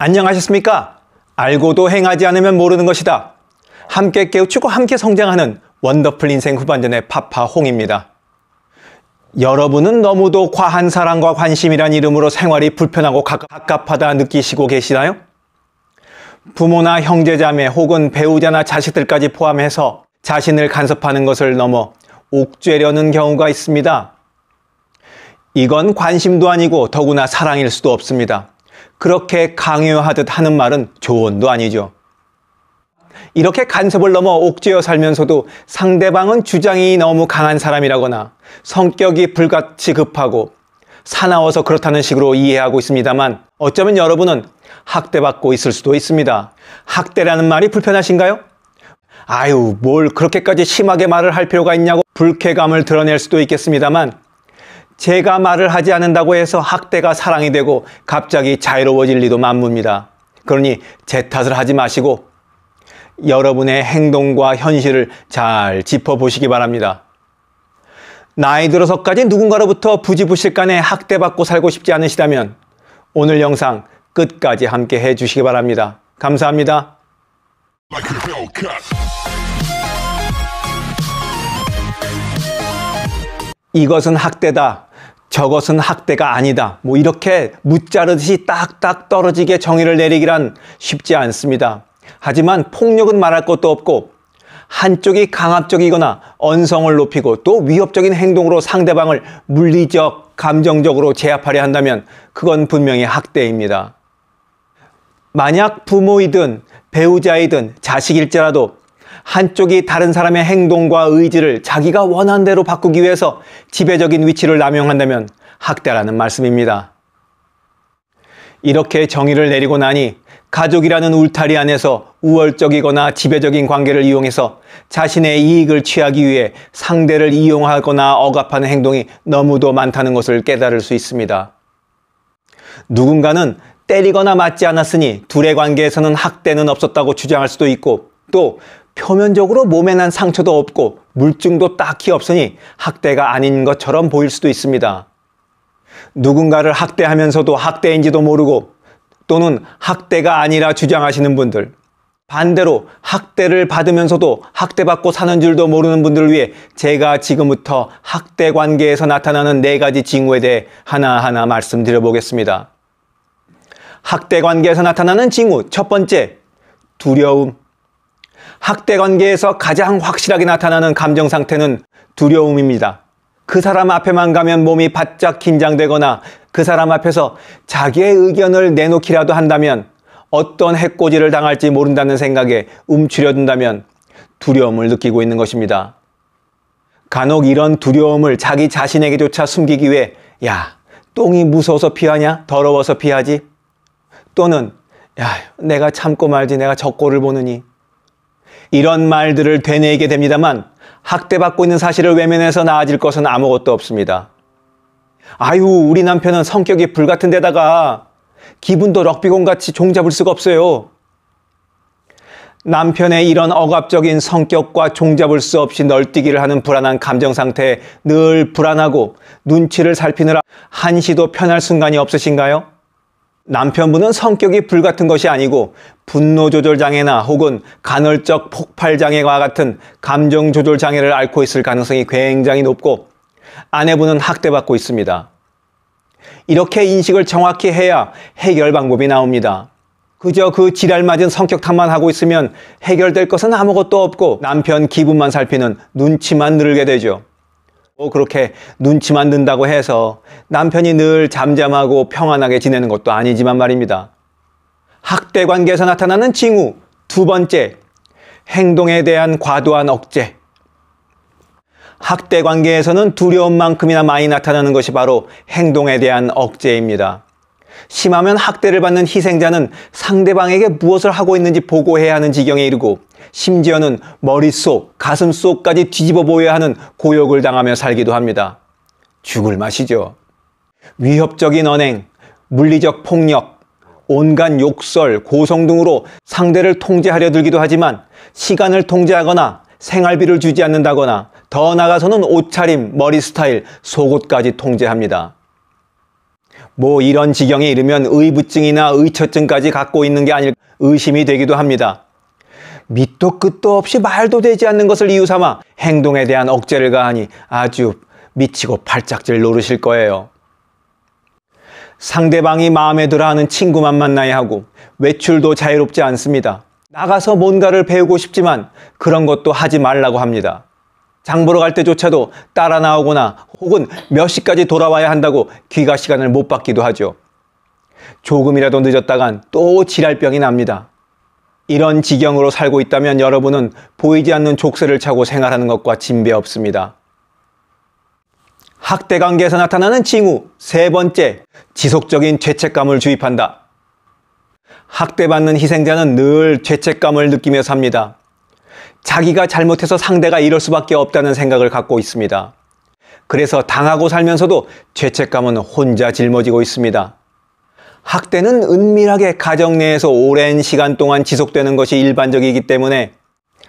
안녕하셨습니까? 알고도 행하지 않으면 모르는 것이다. 함께 깨우치고 함께 성장하는 원더풀 인생 후반전의 파파홍입니다. 여러분은 너무도 과한 사랑과 관심이란 이름으로 생활이 불편하고 갑갑하다 느끼시고 계시나요? 부모나 형제자매 혹은 배우자나 자식들까지 포함해서 자신을 간섭하는 것을 넘어 옥죄려는 경우가 있습니다. 이건 관심도 아니고 더구나 사랑일 수도 없습니다. 그렇게 강요하듯 하는 말은 조언도 아니죠. 이렇게 간섭을 넘어 옥죄어 살면서도 상대방은 주장이 너무 강한 사람이라거나 성격이 불같이 급하고 사나워서 그렇다는 식으로 이해하고 있습니다만 어쩌면 여러분은 학대받고 있을 수도 있습니다. 학대라는 말이 불편하신가요? 아유, 뭘 그렇게까지 심하게 말을 할 필요가 있냐고 불쾌감을 드러낼 수도 있겠습니다만 제가 말을 하지 않는다고 해서 학대가 사랑이 되고 갑자기 자유로워질 리도 만무입니다. 그러니 제 탓을 하지 마시고 여러분의 행동과 현실을 잘 짚어보시기 바랍니다. 나이 들어서까지 누군가로부터 부지부실간에 학대받고 살고 싶지 않으시다면 오늘 영상 끝까지 함께 해주시기 바랍니다. 감사합니다. 이것은 학대다. 저것은 학대가 아니다. 뭐 이렇게 무자르듯이 딱딱 떨어지게 정의를 내리기란 쉽지 않습니다. 하지만 폭력은 말할 것도 없고 한쪽이 강압적이거나 언성을 높이고 또 위협적인 행동으로 상대방을 물리적, 감정적으로 제압하려 한다면 그건 분명히 학대입니다. 만약 부모이든 배우자이든 자식일지라도 한쪽이 다른 사람의 행동과 의지를 자기가 원한 대로 바꾸기 위해서 지배적인 위치를 남용한다면 학대라는 말씀입니다. 이렇게 정의를 내리고 나니 가족이라는 울타리 안에서 우월적이거나 지배적인 관계를 이용해서 자신의 이익을 취하기 위해 상대를 이용하거나 억압하는 행동이 너무도 많다는 것을 깨달을 수 있습니다. 누군가는 때리거나 맞지 않았으니 둘의 관계에서는 학대는 없었다고 주장할 수도 있고 또 표면적으로 몸에 난 상처도 없고 물증도 딱히 없으니 학대가 아닌 것처럼 보일 수도 있습니다. 누군가를 학대하면서도 학대인지도 모르고 또는 학대가 아니라 주장하시는 분들, 반대로 학대를 받으면서도 학대받고 사는 줄도 모르는 분들을 위해 제가 지금부터 학대 관계에서 나타나는 네 가지 징후에 대해 하나하나 말씀드려 보겠습니다. 학대 관계에서 나타나는 징후 첫 번째, 두려움. 학대 관계에서 가장 확실하게 나타나는 감정 상태는 두려움입니다. 그 사람 앞에만 가면 몸이 바짝 긴장되거나 그 사람 앞에서 자기의 의견을 내놓기라도 한다면 어떤 해코지를 당할지 모른다는 생각에 움츠려든다면 두려움을 느끼고 있는 것입니다. 간혹 이런 두려움을 자기 자신에게조차 숨기기 위해 야, 똥이 무서워서 피하냐? 더러워서 피하지? 또는 야, 내가 참고 말지 내가 저 꼴을 보느니 이런 말들을 되뇌이게 됩니다만 학대받고 있는 사실을 외면해서 나아질 것은 아무것도 없습니다. 아유, 우리 남편은 성격이 불같은 데다가 기분도 럭비공 같이 종잡을 수가 없어요. 남편의 이런 억압적인 성격과 종잡을 수 없이 널뛰기를 하는 불안한 감정 상태에 늘 불안하고 눈치를 살피느라 한시도 편할 순간이 없으신가요? 남편분은 성격이 불같은 것이 아니고 분노조절장애나 혹은 간헐적 폭발장애와 같은 감정조절장애를 앓고 있을 가능성이 굉장히 높고 아내분은 학대받고 있습니다. 이렇게 인식을 정확히 해야 해결 방법이 나옵니다. 그저 그 지랄맞은 성격 탓만 하고 있으면 해결될 것은 아무것도 없고 남편 기분만 살피는 눈치만 늘게 되죠. 그렇게 눈치 만든다고 해서 남편이 늘 잠잠하고 평안하게 지내는 것도 아니지만 말입니다. 학대 관계에서 나타나는 징후 두 번째, 행동에 대한 과도한 억제. 학대 관계에서는 두려움만큼이나 많이 나타나는 것이 바로 행동에 대한 억제입니다. 심하면 학대를 받는 희생자는 상대방에게 무엇을 하고 있는지 보고해야 하는 지경에 이르고 심지어는 머릿속, 가슴속까지 뒤집어 보여야 하는 고욕을 당하며 살기도 합니다. 죽을 맛이죠. 위협적인 언행, 물리적 폭력, 온갖 욕설, 고성 등으로 상대를 통제하려 들기도 하지만 시간을 통제하거나 생활비를 주지 않는다거나 더 나아가서는 옷차림, 머리 스타일, 속옷까지 통제합니다. 뭐 이런 지경에 이르면 의부증이나 의처증까지 갖고 있는 게 아닐 까 의심이 되기도 합니다. 밑도 끝도 없이 말도 되지 않는 것을 이유 삼아 행동에 대한 억제를 가하니 아주 미치고 팔짝질 노르실 거예요. 상대방이 마음에 들어 하는 친구만 만나야 하고 외출도 자유롭지 않습니다. 나가서 뭔가를 배우고 싶지만 그런 것도 하지 말라고 합니다. 장 보러 갈 때조차도 따라 나오거나 혹은 몇 시까지 돌아와야 한다고 귀가 시간을 못 받기도 하죠. 조금이라도 늦었다간 또 지랄병이 납니다. 이런 지경으로 살고 있다면 여러분은 보이지 않는 족쇄를 차고 생활하는 것과 진배 없습니다. 학대 관계에서 나타나는 징후 세 번째, 지속적인 죄책감을 주입한다. 학대받는 희생자는 늘 죄책감을 느끼며 삽니다. 자기가 잘못해서 상대가 이럴 수밖에 없다는 생각을 갖고 있습니다. 그래서 당하고 살면서도 죄책감은 혼자 짊어지고 있습니다. 학대는 은밀하게 가정 내에서 오랜 시간 동안 지속되는 것이 일반적이기 때문에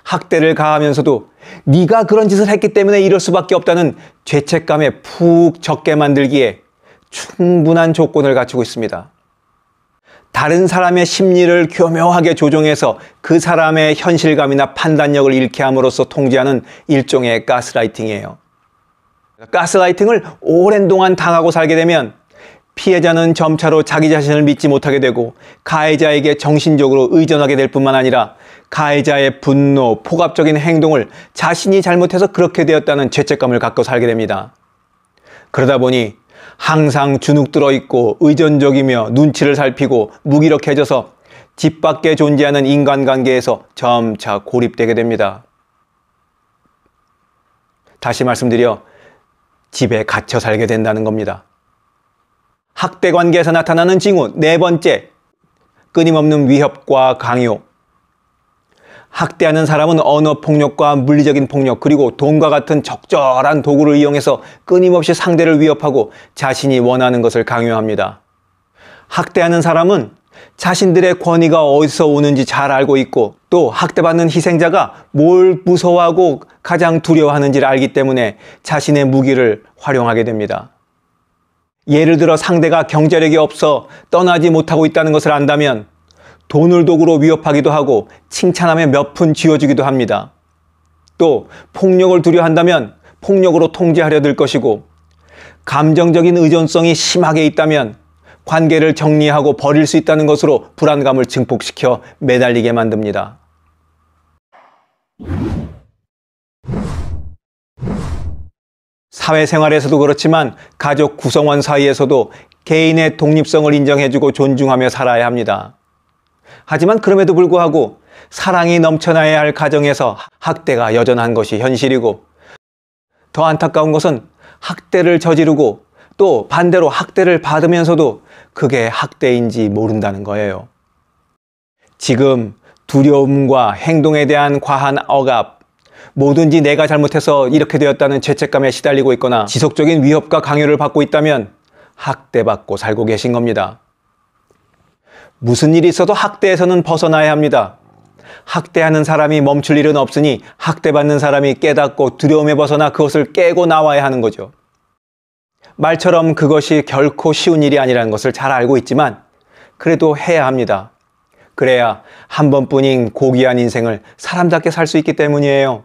학대를 가하면서도 네가 그런 짓을 했기 때문에 이럴 수밖에 없다는 죄책감에 푹 적게 만들기에 충분한 조건을 갖추고 있습니다. 다른 사람의 심리를 교묘하게 조종해서 그 사람의 현실감이나 판단력을 잃게 함으로써 통제하는 일종의 가스라이팅이에요. 가스라이팅을 오랜 동안 당하고 살게 되면 피해자는 점차로 자기 자신을 믿지 못하게 되고 가해자에게 정신적으로 의존하게 될 뿐만 아니라 가해자의 분노, 폭압적인 행동을 자신이 잘못해서 그렇게 되었다는 죄책감을 갖고 살게 됩니다. 그러다 보니 항상 주눅 들어 있고 의존적이며 눈치를 살피고 무기력해져서 집 밖에 존재하는 인간관계에서 점차 고립되게 됩니다. 다시 말씀드려 집에 갇혀 살게 된다는 겁니다. 학대 관계에서 나타나는 징후 네 번째 끊임없는 위협과 강요 학대하는 사람은 언어폭력과 물리적인 폭력 그리고 돈과 같은 적절한 도구를 이용해서 끊임없이 상대를 위협하고 자신이 원하는 것을 강요합니다. 학대하는 사람은 자신들의 권위가 어디서 오는지 잘 알고 있고 또 학대받는 희생자가 뭘 무서워하고 가장 두려워하는지를 알기 때문에 자신의 무기를 활용하게 됩니다. 예를 들어 상대가 경제력이 없어 떠나지 못하고 있다는 것을 안다면 돈을 도구로 위협하기도 하고 칭찬하며 몇푼 쥐어주기도 합니다. 또 폭력을 두려한다면 워 폭력으로 통제하려 들 것이고 감정적인 의존성이 심하게 있다면 관계를 정리하고 버릴 수 있다는 것으로 불안감을 증폭시켜 매달리게 만듭니다. 사회생활에서도 그렇지만 가족 구성원 사이에서도 개인의 독립성을 인정해주고 존중하며 살아야 합니다. 하지만 그럼에도 불구하고 사랑이 넘쳐나야 할 가정에서 학대가 여전한 것이 현실이고 더 안타까운 것은 학대를 저지르고 또 반대로 학대를 받으면서도 그게 학대인지 모른다는 거예요. 지금 두려움과 행동에 대한 과한 억압, 뭐든지 내가 잘못해서 이렇게 되었다는 죄책감에 시달리고 있거나 지속적인 위협과 강요를 받고 있다면 학대받고 살고 계신 겁니다. 무슨 일이 있어도 학대에서는 벗어나야 합니다. 학대하는 사람이 멈출 일은 없으니 학대받는 사람이 깨닫고 두려움에 벗어나 그것을 깨고 나와야 하는 거죠. 말처럼 그것이 결코 쉬운 일이 아니라는 것을 잘 알고 있지만 그래도 해야 합니다. 그래야 한 번뿐인 고귀한 인생을 사람답게 살 수 있기 때문이에요.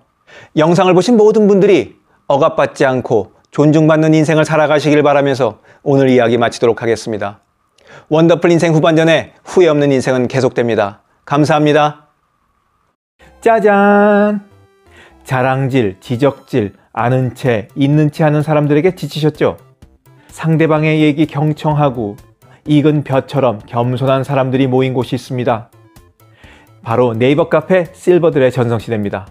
영상을 보신 모든 분들이 억압받지 않고 존중받는 인생을 살아가시길 바라면서 오늘 이야기 마치도록 하겠습니다. 원더풀 인생 후반전에 후회 없는 인생은 계속됩니다. 감사합니다. 짜잔! 자랑질, 지적질, 아는 채, 있는 채 하는 사람들에게 지치셨죠? 상대방의 얘기 경청하고 익은 벼처럼 겸손한 사람들이 모인 곳이 있습니다. 바로 네이버 카페 실버들의 전성시대입니다.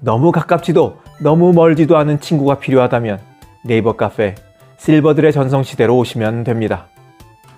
너무 가깝지도 너무 멀지도 않은 친구가 필요하다면 네이버 카페 실버들의 전성시대로 오시면 됩니다.